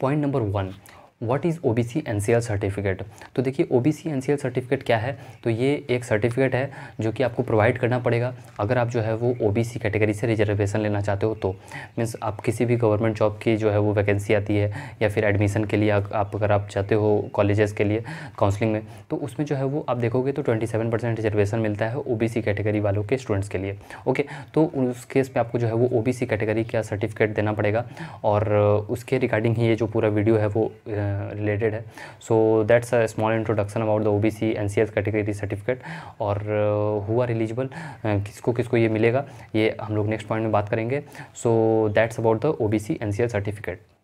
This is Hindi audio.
point number one what is O B C N C L certificate तो देखिए O B C N C L certificate क्या है तो ये एक सर्टिफिकेट है जो कि आपको प्रोवाइड करना पड़ेगा अगर आप जो है वो ओ बी सी कैटेगरी से रिजर्वेशन लेना चाहते हो तो मीन्स आप किसी भी गवर्नमेंट जॉब की जो है वो वैकेंसी आती है या फिर एडमिशन के लिए आप अगर आप चाहते हो कॉलेजेस के लिए काउंसलिंग में तो उसमें जो है वो आप देखोगे तो ट्वेंटी सेवन परसेंट रिजर्वेशन मिलता है ओ बी सी कैटेगरी वालों के स्टूडेंट्स के लिए ओके तो उस केस में आपको जो है वो ओ बी सी कैटेगरी का सर्टिफिकेट देना पड़ेगा और उसके रिगार्डिंग ही ये जो पूरा वीडियो है वो रिलेटेड है so that's a small introduction about the O B C N C S category certificate और आर uh, एलिजिबल uh, किसको किसको ये मिलेगा ये हम लोग नेक्स्ट पॉइंट में बात करेंगे so that's about the O B C N C S certificate